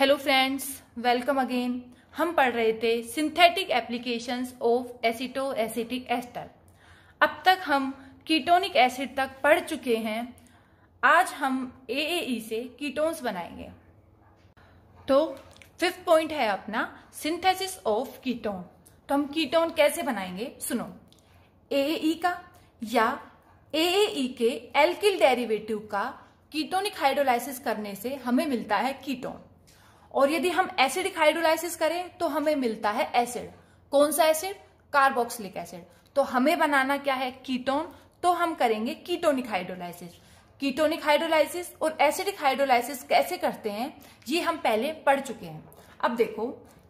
Hello friends welcome again हम पढ़ रहे थे synthetic applications of aceto acetic ester अब तक हम कीटोनिक एसिड तक पढ़ चुके हैं आज हम एएई e से कीटोन्स बनाएंगे तो फिफ्थ पॉइंट है अपना सिंथेसिस ऑफ कीटोन तो हम कीटोन कैसे बनाएंगे सुनो एएई e का या एएई e के एल्किल डेरिवेटिव का कीटोनिक हाइड्रोलाइसिस करने से हमें मिलता है कीटोन और यदि हम एसिडिक हाइड्रोलाइसिस करें तो हमें मिलता है एसिड कौन सा एसिड कार्बोक्सिलिक एसिड तो हमें बनाना क्या है कीटोन तो हम करेंगे कीटोनिक हाइड्रोलाइसिस कीटोनिक हाइड्रोलाइसिस और एसिडिक हाइड्रोलाइसिस कैसे करते हैं ये हम पहले पढ़ चुके हैं अब देखो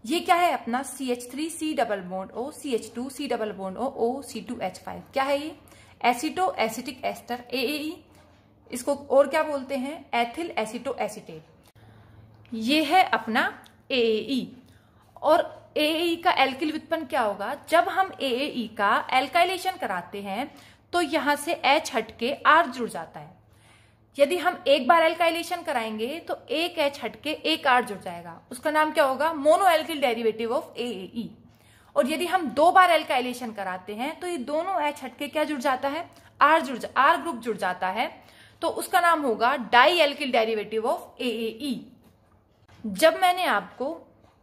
ये क्या है अपना C H three C double bond O C H two C double bond O O C two H five क्या है ये एसिटो एसिटिक एस्टर ए इसको और क्या बोलते हैं एथिल एसिटो एसिटेट ये है अपना ए e। और ए e का एल्किल व्युत्पन्न क्या होगा जब हम ए e का एल्काइलेशन कराते हैं तो यहां से एच हट के आर जुड़ जाता है यदि हम एक बार एल्काइलेशन कराएंगे तो एक एच हट के एक आर जुड़ जाएगा उसका नाम क्या होगा mono alkyl derivative of A और यदि हम दो बार एल्काइलेशन कराते हैं तो ये दोनों एच हटके क्या जुड़ जाता है आर जुड़ आर ग्रुप जुड़ जाता है तो उसका नाम होगा di alkyl derivative of A जब मैंने आपको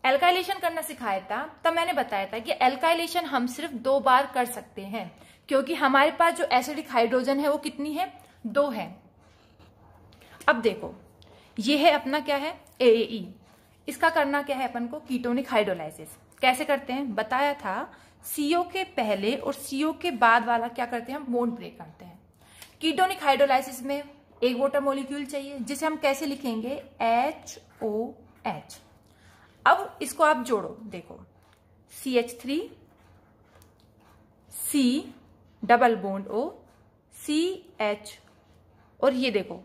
एल्काइलेशन करना सिखाया था तब मैंने बताया था कि एल्काइलेशन हम सिर्फ दो बार कर सकते हैं क्योंकि हमारे पास जो एसिडिक हाइड्रोजन है वो कितनी है दो है अब देखो ये है अपना क्या है ए e। इसका करना क्या है अपन को कीटोनिक हाइड्रोलाइसिस कैसे करते हैं बताया था सीओ के पहले और सीओ के बाद वाला क्या करते हैं हम बोन ब्रेक करते हैं कीटोनिक हाइड्रोलाइसिस में एक वोटर मोलिक्यूल चाहिए जिसे हम कैसे लिखेंगे एच ओ एच अब इसको आप जोड़ो देखो C H three C double bond O C H और ये देखो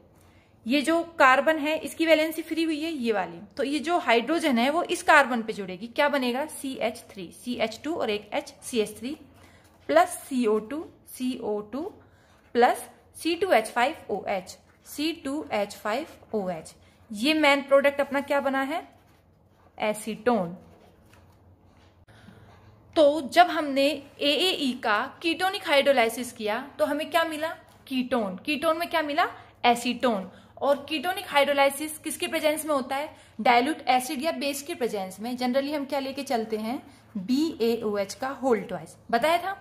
ये जो कार्बन है इसकी वैलेंसी फ्री हुई है ये वाली तो ये जो हाइड्रोजन है वो इस कार्बन पे जुड़ेगी क्या बनेगा C H three C H two और एक H C H three plus C O two C O two plus C two H five O H C two H five O H ये main product अपना क्या बना है acetone तो जब हमने एएई e का कीटोनिक हाइड्रोलाइसिस किया तो हमें क्या मिला कीटोन कीटोन में क्या मिला एसीटोन और कीटोनिक हाइड्रोलाइसिस किसके प्रेजेंस में होता है डाइल्यूट एसिड या बेस के प्रेजेंस में जनरली हम क्या लेके चलते हैं बी ए ओ एच का होल ट्वाइस बताया था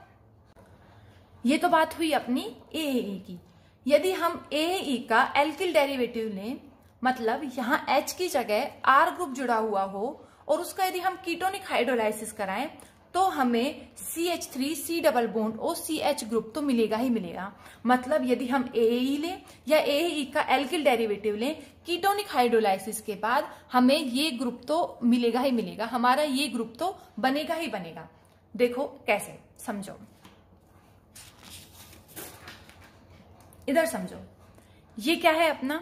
ये तो बात हुई अपनी ए e की यदि हम ए e का एल्किल डेरिवेटिव लें मतलब यहाँ एच की जगह आर ग्रुप जुड़ा हुआ हो और उसका यदि हम कीटोनिक हाइड्रोलाइसिस कराएं तो हमें C H three C double bond और सी एच ग्रुप तो मिलेगा ही मिलेगा मतलब यदि हम ए e लें या ए e का एल्किल डेरिवेटिव लें कीटोनिक हाइड्रोलाइसिस के बाद हमें ये ग्रुप तो मिलेगा ही मिलेगा हमारा ये ग्रुप तो बनेगा ही बनेगा देखो कैसे समझो इधर समझो ये क्या है अपना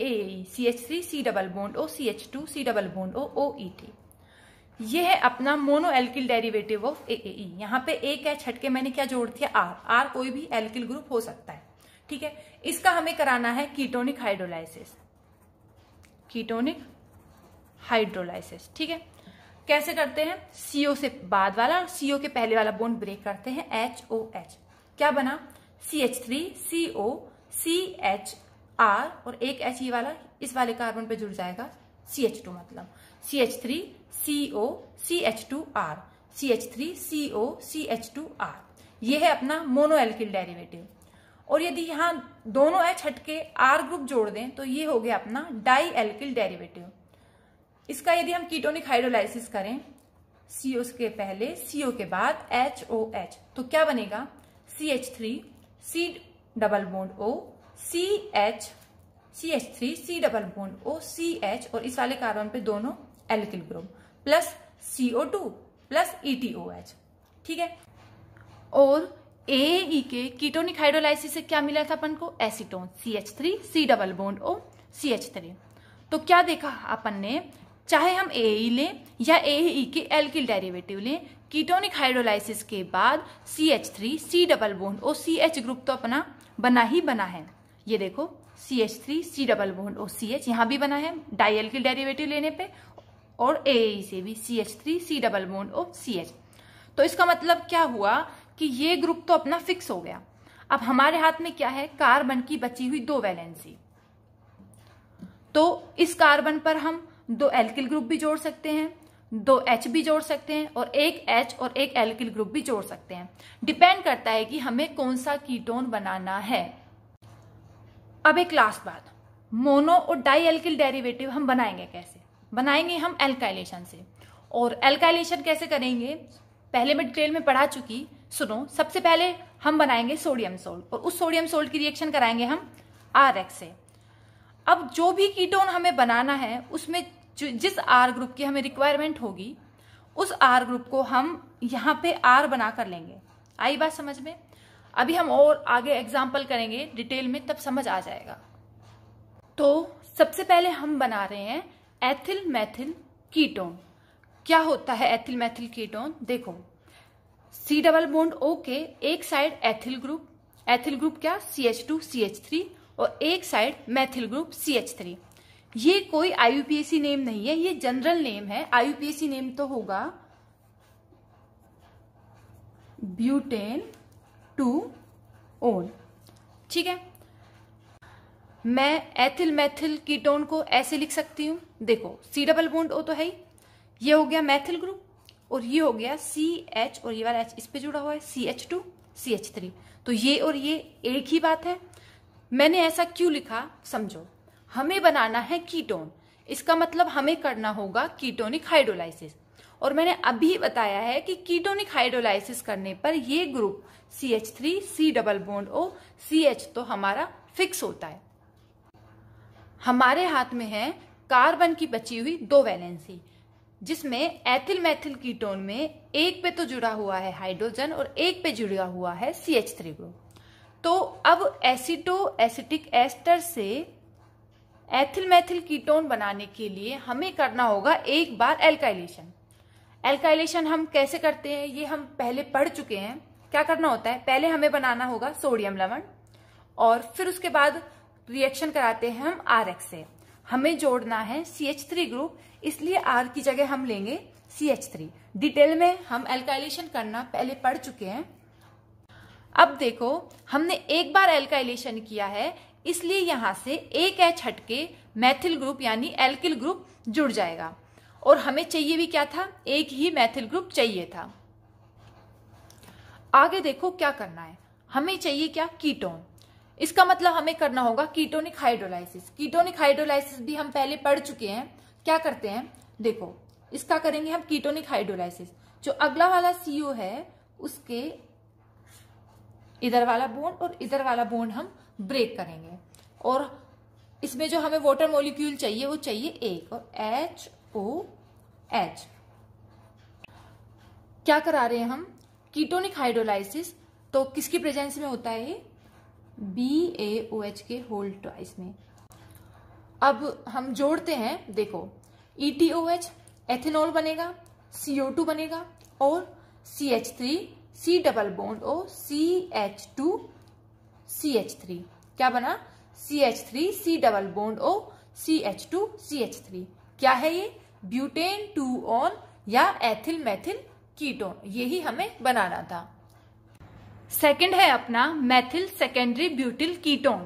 A C H three C double bond O C H two C double bond O O E T ये है अपना mono alkyl derivative of A E यहाँ पे एक है छट मैंने क्या जोड़ दिया आर आर कोई भी एल्किल ग्रुप हो सकता है ठीक है इसका हमें कराना है कीटोनिक हाइड्रोलाइसिस कीटोनिक हाइड्रोलाइसिस ठीक है कैसे करते हैं सीओ से बाद वाला और सीओ के पहले वाला बोन ब्रेक करते हैं एच ओ एच क्या बना C H three C O C H R और एक एच ई वाला इस वाले कार्बन पे जुड़ जाएगा सी एच टू मतलब C H three C O C H two R C H three C O C H two R ये है अपना मोनो एल्किल डेरिवेटिव और यदि यहां दोनों एच हटके आर ग्रुप जोड़ दें तो ये हो गया अपना डाई एल्किल डेरिवेटिव इसका यदि हम कीटोनिक हाइड्रोलाइसिस करें सीओ के पहले सी ओ के बाद एच ओ एच तो क्या बनेगा C H three C double bond O C H C H three C double bond O C H और इस वाले कार्बन पे दोनों alkyl group plus CO two plus E T O H ठीक है और ए e के ketonic hydrolysis से क्या मिला था अपन को acetone C H three C double bond O C H three तो क्या देखा अपन ने चाहे हम ए e लें या ए e के एल्किल डेरिवेटिव लें कीटोनिक हाइड्रोलाइसिस के बाद C H three C double bond O C H group तो अपना बना ही बना है ये देखो C H three C double bond O C H यहाँ भी बना है डायल की डेरिवेटिव लेने पे और ए से भी C H three C double bond O C H तो इसका मतलब क्या हुआ कि ये ग्रुप तो अपना फिक्स हो गया अब हमारे हाथ में क्या है कार्बन की बची हुई दो वैलेंसी तो इस कार्बन पर हम दो एल्किल ग्रुप भी जोड़ सकते हैं दो एच भी जोड़ सकते हैं और एक एच और एक एल्किल ग्रुप भी जोड़ सकते हैं डिपेंड करता है कि हमें कौन सा कीटोन बनाना है अब एक लास्ट बात मोनो और डाई एल्किल डेरिवेटिव हम बनाएंगे कैसे बनाएंगे हम एल्काइलेशन से और एल्काइलेशन कैसे करेंगे पहले मैं डिटेल में पढ़ा चुकी सुनो सबसे पहले हम बनाएंगे सोडियम सोल्ट और उस सोडियम सोल्ट की रिएक्शन कराएंगे हम आर एक्स से अब जो भी कीटोन हमें बनाना है उसमें जिस आर ग्रुप की हमें रिक्वायरमेंट होगी उस आर ग्रुप को हम यहाँ पे आर बना कर लेंगे आई बात समझ में अभी हम और आगे एग्जाम्पल करेंगे डिटेल में तब समझ आ जाएगा तो सबसे पहले हम बना रहे हैं एथिल मैथिल कीटोन क्या होता है एथिल मैथिल कीटोन देखो सी डबल बोन्ड ओ के एक side ethyl group ethyl group क्या C H two C H three और एक side methyl group C H three ये कोई आईयूपीएसी नेम नहीं है ये जनरल नेम है आईयूपीएसी नेम तो होगा ब्यूटेन टू ओन ठीक है मैं एथिल मैथिल कीटोन को ऐसे लिख सकती हूं देखो सी डबल बोन्ड ओ तो है ही ये हो गया मैथिल ग्रुप और ये हो गया सी एच और ये वाला एच इस पे जुड़ा हुआ है C H two C H three तो ये और ये एक ही बात है मैंने ऐसा क्यों लिखा समझो हमें बनाना है कीटोन इसका मतलब हमें करना होगा कीटोनिक हाइड्रोलाइसिस और मैंने अभी बताया है कि कीटोनिक हाइड्रोलाइसिस करने पर ये group C H three C double bond O C H तो हमारा फिक्स होता है हमारे हाथ में है कार्बन की बची हुई दो वैलेंसी जिसमें एथिल मैथिल कीटोन में एक पे तो जुड़ा हुआ है हाइड्रोजन और एक पे जुड़ा हुआ है सी एच थ्री ग्रुप तो अब एसिटो एसिटिक एस्टर से एथिल मैथिल कीटोन बनाने के लिए हमें करना होगा एक बार एल्काइलेशन एल्काइलेशन हम कैसे करते हैं ये हम पहले पढ़ चुके हैं क्या करना होता है पहले हमें बनाना होगा सोडियम लवण और फिर उसके बाद रिएक्शन कराते हैं हम आर से हमें जोड़ना है सी एच थ्री ग्रुप इसलिए आर की जगह हम लेंगे सी एच थ्री डिटेल में हम एल्काइलेशन करना पहले पढ़ चुके हैं अब देखो हमने एक बार एल्काइलेशन किया है इसलिए यहां से एक एच हटके मैथिल ग्रुप यानी एल्किल ग्रुप जुड़ जाएगा और हमें चाहिए भी क्या था एक ही मैथिल ग्रुप चाहिए था आगे देखो क्या करना है हमें चाहिए क्या कीटोन इसका मतलब हमें करना होगा कीटोनिक हाइड्रोलाइसिस कीटोनिक हाइड्रोलाइसिस भी हम पहले पढ़ चुके हैं क्या करते हैं देखो इसका करेंगे हम कीटोनिक हाइड्रोलाइसिस जो अगला वाला सीओ है उसके इधर वाला बोन्ड और इधर वाला बोन्ड हम ब्रेक करेंगे और इसमें जो हमें वाटर मोलिक्यूल चाहिए वो चाहिए एक और एच ओ एच क्या करा रहे हैं हम कीटोनिक हाइड्रोलाइसिस तो किसकी प्रेजेंस में होता है बी ए ओ एच के होल ट्वाइस में अब हम जोड़ते हैं देखो E T O H ethanol बनेगा सीओ टू बनेगा और C H three C double bond O C H two C H three क्या बना C H three C double bond O C H two C H three क्या है ये butan two one या ethyl methyl ketone यही हमें बनाना था second है अपना मैथिल सेकेंडरी ब्यूटिल कीटोन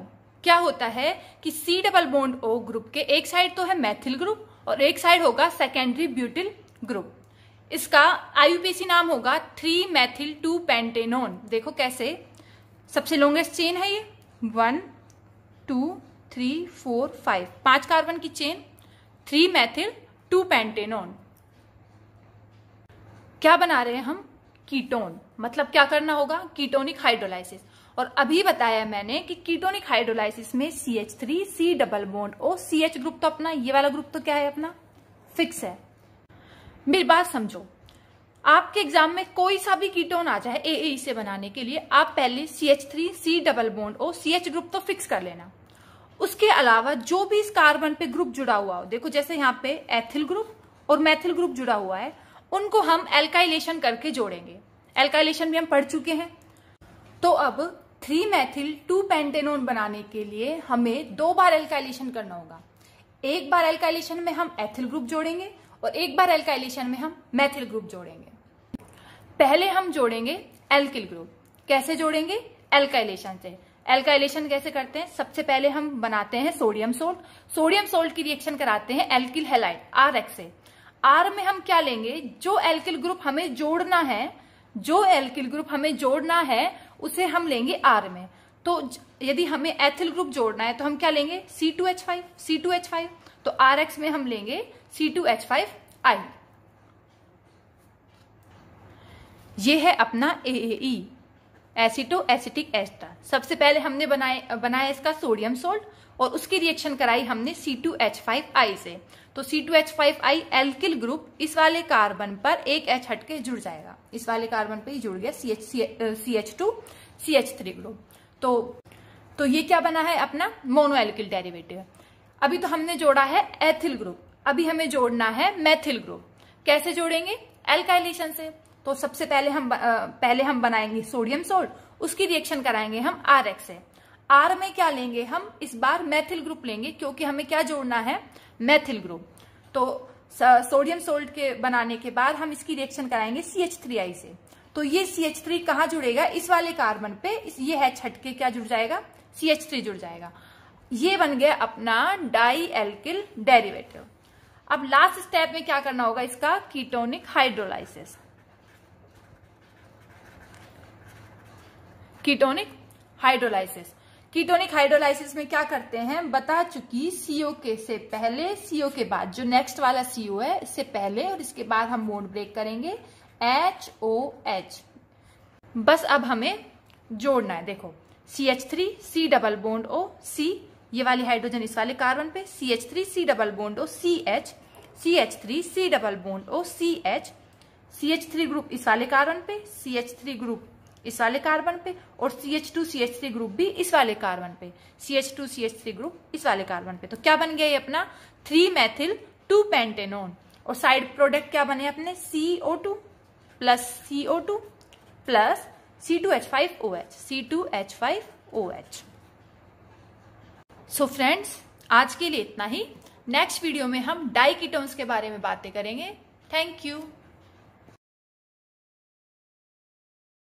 क्या होता है कि C double bond O group के एक साइड तो है मैथिल ग्रुप और एक साइड होगा सेकेंडरी ब्यूटिल ग्रुप इसका आई नाम होगा थ्री मैथिल टू पेंटेनोन देखो कैसे सबसे लॉन्गेस्ट चेन है ये one two three four five पांच कार्बन की chain three methyl two pentanone क्या बना रहे हैं हम कीटोन मतलब क्या करना होगा कीटोनिक हाइड्रोलाइसिस और अभी बताया मैंने कि कीटोनिक हाइड्रोलाइसिस में C H three C double bond और सी एच ग्रुप तो अपना ये वाला ग्रुप तो क्या है अपना फिक्स है मेरी बात समझो आपके एग्जाम में कोई सा भी कीटोन आ जाए ए e से बनाने के लिए आप पहले C H three C double bond और सी एच ग्रुप तो फिक्स कर लेना उसके अलावा जो भी इस कार्बन पे ग्रुप जुड़ा हुआ हो देखो जैसे यहाँ पे एथिल ग्रुप और मैथिल ग्रुप जुड़ा हुआ है उनको हम एल्काइलेशन करके जोड़ेंगे एल्काइलेशन भी हम पढ़ चुके हैं तो अब थ्री मैथिल टू पेंटेनोन बनाने के लिए हमें दो बार एल्काइलेशन करना होगा एक बार एल्काइलेशन में हम एथिल ग्रुप जोड़ेंगे और एक बार एल्काइलेशन में हम मैथिल ग्रुप जोड़ेंगे पहले हम जोड़ेंगे एल्किल ग्रुप कैसे जोड़ेंगे एल्काइलेशन से एल्काइलेशन कैसे करते हैं सबसे पहले हम बनाते हैं सोडियम सोल्ट सोडियम सोल्ट की रिएक्शन कराते हैं एल्किल हेलाइड आर एक्स से आर में हम क्या लेंगे जो एल्किल ग्रुप हमें जोड़ना है जो एल्किल ग्रुप हमें जोड़ना है उसे हम लेंगे आर में तो यदि हमें एथिल ग्रुप जोड़ना है तो हम क्या लेंगे C two H five C two H five तो आर एक्स में हम लेंगे C two H five I ये है अपना ए एसिटो एसिटिक एस्टर सबसे पहले हमने बनाए बनाया इसका सोडियम सोल्ट और उसकी रिएक्शन कराई हमने C2H5I से तो C2H5I एल्किल ग्रुप इस वाले कार्बन पर एक H हटके जुड़ जाएगा इस वाले कार्बन पर ही जुड़ गया C H C H two group तो तो ये क्या बना है अपना मोनो एल्किल डेरिवेटिव अभी तो हमने जोड़ा है एथिल ग्रुप अभी हमें जोड़ना है मैथिल ग्रुप कैसे जोड़ेंगे एल्काइलेशन से तो सबसे पहले हम पहले हम बनाएंगे सोडियम सोल्ट उसकी रिएक्शन कराएंगे हम आर एक्स से आर में क्या लेंगे हम इस बार मैथिल ग्रुप लेंगे क्योंकि हमें क्या जोड़ना है मैथिल ग्रुप तो सोडियम सोल्ट के बनाने के बाद हम इसकी रिएक्शन कराएंगे सी एच थ्री आई से तो ये सी एच थ्री कहाँ जुड़ेगा इस वाले कार्बन पे ये है छटके क्या जुड़ जाएगा सी एच थ्री जुड़ जाएगा ये बन गया अपना डाई एल्किल डेरिवेटिव अब लास्ट स्टेप में क्या करना होगा इसका ketonic hydrolysis ketonic hydrolysis ketonic hydrolysis में क्या करते हैं बता चुकी सीओ के से पहले सीओ के बाद जो नेक्स्ट वाला सीओ है इससे पहले और इसके बाद हम मोड ब्रेक करेंगे एच ओ एच बस अब हमें जोड़ना है देखो C H three C double bond O C ये वाली हाइड्रोजन इस वाले कार्बन पे C H three C double bond O C H C H three C double bond O C H C H three group इस वाले carbon पे C H three group इस वाले कार्बन पे और C H two C H three group भी इस वाले कार्बन पे C H two C H three group इस वाले कार्बन पे तो क्या बन गया ये अपना थ्री मैथिल टू पेंटेनोन और साइड प्रोडक्ट क्या बने अपने C O two plus C O two plus C two H five O H C two H five O H so friends आज के लिए इतना ही नेक्स्ट वीडियो में हम डाइकीटोन्स के बारे में बातें करेंगे थैंक यू